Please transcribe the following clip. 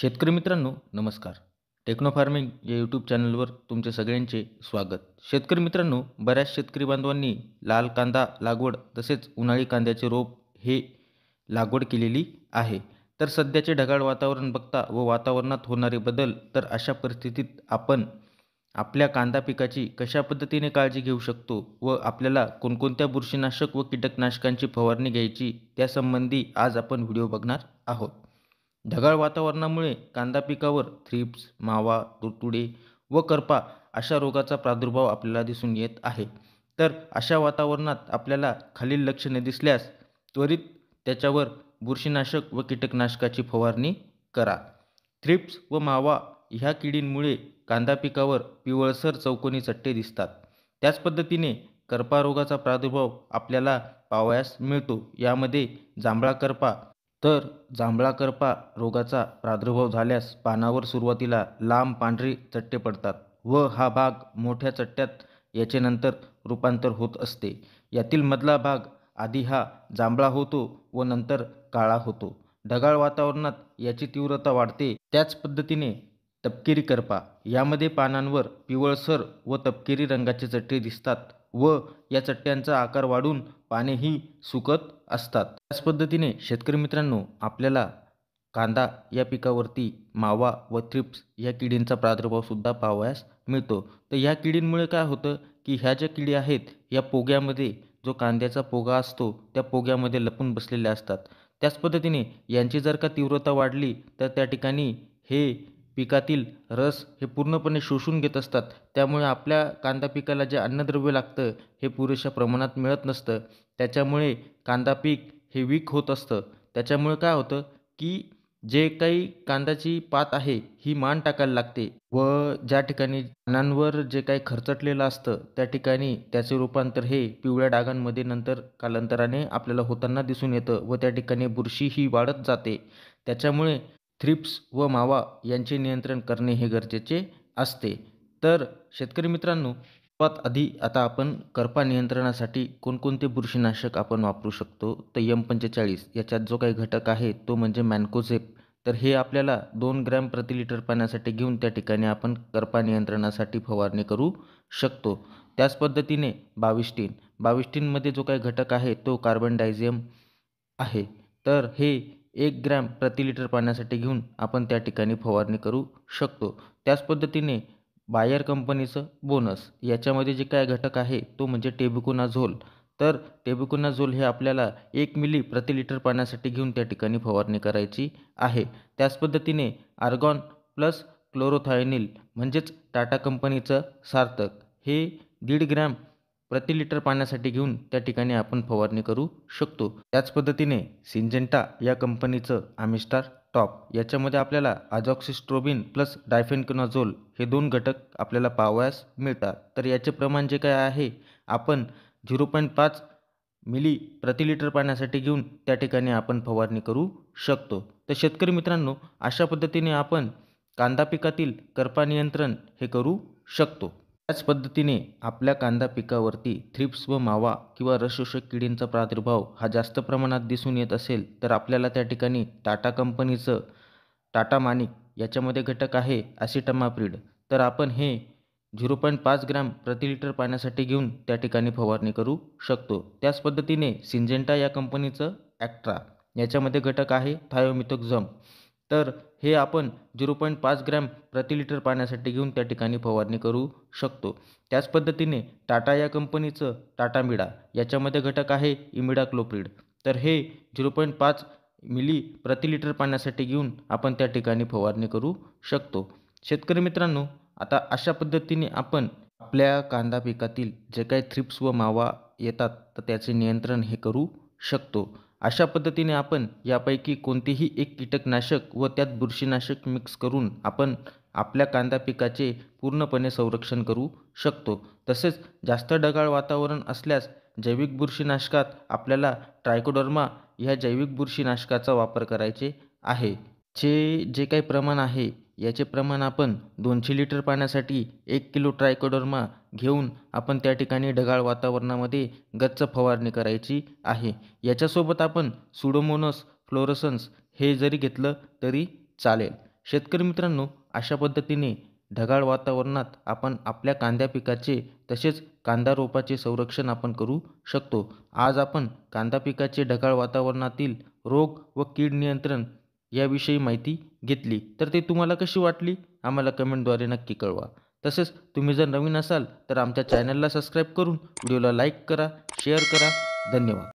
शेतकरी मित्रांनो नमस्कार टेक्नो फार्मिंग या यूट्यूब चॅनलवर तुमचे सगळ्यांचे स्वागत शेतकरी मित्रांनो बऱ्याच शेतकरी बांधवांनी लाल कांदा लागवड तसेच उन्हाळी कांद्याचे रोप हे लागवड केलेली आहे तर सध्याचे ढगाळ वातावरण बघता व वातावरणात होणारे बदल तर अशा परिस्थितीत आपण आपल्या कांदा पिकाची कशा पद्धतीने काळजी घेऊ शकतो व आपल्याला कोणकोणत्या बुरशीनाशक व कीटकनाशकांची फवारणी घ्यायची त्यासंबंधी आज आपण व्हिडिओ बघणार आहोत ढगाळ वातावरणामुळे कांदा पिकावर थ्रिप्स मावा तुडतुडे व करपा अशा रोगाचा प्रादुर्भाव आपल्याला दिसून येत आहे तर अशा वातावरणात आपल्याला खालील लक्षणे दिसल्यास त्वरित त्याच्यावर बुरशीनाशक व कीटकनाशकाची फवारणी करा थ्रिप्स व मावा ह्या किडींमुळे कांदा पिकावर पिवळसर चौकोनी चट्टे दिसतात त्याच पद्धतीने करपा रोगाचा प्रादुर्भाव आपल्याला पावयास मिळतो यामध्ये जांभळा करपा तर जांभळा करपा रोगाचा प्रादुर्भाव झाल्यास पानावर सुरुवातीला लांब पांढरी चट्टे पडतात व हा भाग मोठ्या चट्ट्यात याचे नंतर रूपांतर होत असते यातील मधला भाग आधी हा जांभळा होतो व नंतर काळा होतो ढगाळ वातावरणात याची तीव्रता वाढते त्याच पद्धतीने तपकिरी करपा यामध्ये पानांवर पिवळसर व तपकिरी रंगाचे चट्टे दिसतात व या चट्ट्यांचा आकार वाढून पानेही सुकत असतात त्याच पद्धतीने शेतकरी मित्रांनो आपल्याला कांदा या पिकावरती मावा व थ्रिप्स या किडींचा प्रादुर्भावसुद्धा पाहावयास मिळतो तर या किडींमुळे काय होतं की ह्या ज्या किडी आहेत या पोग्यामध्ये जो कांद्याचा पोगा असतो त्या पोग्यामध्ये लपून बसलेल्या असतात त्याच पद्धतीने यांची जर का तीव्रता वाढली तर त्या ठिकाणी हे पिकातील रस हे पूर्णपणे शोषून घेत असतात त्यामुळे आपल्या कांदा पिकाला जे अन्नद्रव्य लागतं हे पुरेशा प्रमाणात मिळत नसतं त्याच्यामुळे कांदा पीक हे वीक होत असतं त्याच्यामुळे काय होतं की जे काही कांद्याची पात आहे ही मान टाकायला लागते व ज्या ठिकाणी पानांवर जे काही खर्चटलेलं असतं त्या ठिकाणी त्याचे रूपांतर हे पिवळ्या डागांमध्ये नंतर कालांतराने आपल्याला होताना दिसून येतं व त्या ठिकाणी बुरशी ही वाढत जाते त्याच्यामुळे थ्रिप्स व मावा यांचे नियंत्रण करणे हे गरजेचे असते तर शेतकरी मित्रांनो पत आधी आता आपण करपा नियंत्रणासाठी कोणकोणते बुरशीनाशक आपण वापरू शकतो तर यम पंचेचाळीस याच्यात जो काही घटक आहे तो म्हणजे मॅनकोझेप तर हे आपल्याला दोन ग्रॅम प्रति लिटर पाण्यासाठी घेऊन त्या ठिकाणी आपण करपा नियंत्रणासाठी फवारणी करू शकतो त्याच पद्धतीने बाविस्टीन बाविस्टीनमध्ये जो काही घटक आहे तो कार्बन डायझियम आहे तर हे एक ग्रॅम प्रति लिटर पाण्यासाठी घेऊन आपण त्या ठिकाणी फवारणी करू शकतो त्याच पद्धतीने बायर कंपनीचं बोनस याच्यामध्ये जे काय घटक आहे तो म्हणजे टेबुकोनाझोल तर टेबुकोनाझोल हे आपल्याला एक मिली प्रति लिटर पाण्यासाठी घेऊन त्या ठिकाणी फवारणी करायची आहे त्याच पद्धतीने आर्गॉन प्लस क्लोरोथायनिल म्हणजेच टाटा कंपनीचं सार्थक हे दीड ग्रॅम प्रति लिटर पाण्यासाठी घेऊन त्या ठिकाणी आपण फवारणी करू शकतो त्याच पद्धतीने सिंजेंटा या कंपनीचं आमिस्टार टॉप याच्यामध्ये आपल्याला आझॉक्सिस्ट्रोबिन प्लस डायफेनकिनॉझोल हे दोन घटक आपल्याला पावयास मिळतात तर याचे प्रमाण जे काय आहे आपण झिरो पॉईंट पाच मिली प्रति लिटर पाण्यासाठी घेऊन त्या ठिकाणी आपण फवारणी करू शकतो तर शेतकरी मित्रांनो अशा पद्धतीने आपण कांदा पिकातील करपा नियंत्रण हे करू शकतो त्याच पद्धतीने आपल्या कांदा पिकावरती थ्रिप्स व मावा किंवा रसशोषक किडींचा प्रादुर्भाव हा जास्त प्रमाणात दिसून येत असेल तर आपल्याला त्या ठिकाणी टाटा कंपनीचं टाटा मानिक याच्यामध्ये घटक आहे प्रीड तर आपण हे झिरो पॉईंट पाच ग्रॅम प्रति लिटर पाण्यासाठी घेऊन त्या ठिकाणी फवारणी करू शकतो त्याच पद्धतीने सिंजेंटा या कंपनीचं ॲक्ट्रा याच्यामध्ये घटक आहे थायोमिथोक्झम तर हे आपण झिरो पॉईंट पाच ग्रॅम प्रति लिटर पाण्यासाठी घेऊन त्या ठिकाणी फवारणी करू शकतो त्याच पद्धतीने टाटा या कंपनीचं टाटा मिडा याच्यामध्ये घटक आहे इमिडा क्लोप्रिड तर हे झिरो पॉईंट पाच मिली प्रति लिटर पाण्यासाठी घेऊन आपण त्या ठिकाणी फवारणी करू शकतो शेतकरी मित्रांनो आता अशा पद्धतीने आपण आपल्या कांदा पिकातील जे काही थ्रिप्स व मावा येतात तर त्याचे नियंत्रण हे करू शकतो अशा पद्धतीने आपण यापैकी कोणतेही एक कीटकनाशक व त्यात बुरशीनाशक मिक्स करून आपण आपल्या कांदा पिकाचे पूर्णपणे संरक्षण करू शकतो तसेच जास्त ढगाळ वातावरण असल्यास जैविक बुरशीनाशकात आपल्याला ट्रायकोडर्मा ह्या जैविक बुरशीनाशकाचा वापर करायचे आहे जे जे काही प्रमाण आहे याचे प्रमाण आपण दोनशे लिटर पाण्यासाठी एक किलो ट्रायकोडर्मा घेऊन आपण त्या ठिकाणी ढगाळ वातावरणामध्ये गच्च फवारणी करायची आहे याच्यासोबत आपण सुडोमोनस फ्लोरसन्स हे जरी घेतलं तरी चालेल शेतकरी मित्रांनो अशा पद्धतीने ढगाळ वातावरणात आपण आपल्या कांद्या पिकाचे तसेच कांदा रोपाचे संरक्षण आपण करू शकतो आज आपण कांदा पिकाचे ढगाळ वातावरणातील रोग व कीड नियंत्रण याविषयी माहिती घेतली तर ते तुम्हाला कशी वाटली आम्हाला कमेंटद्वारे नक्की कळवा तसेच तुम्ही जर नवीन असाल तर आमच्या चॅनलला सबस्क्राईब करून व्हिडिओला लाईक करा शेअर करा धन्यवाद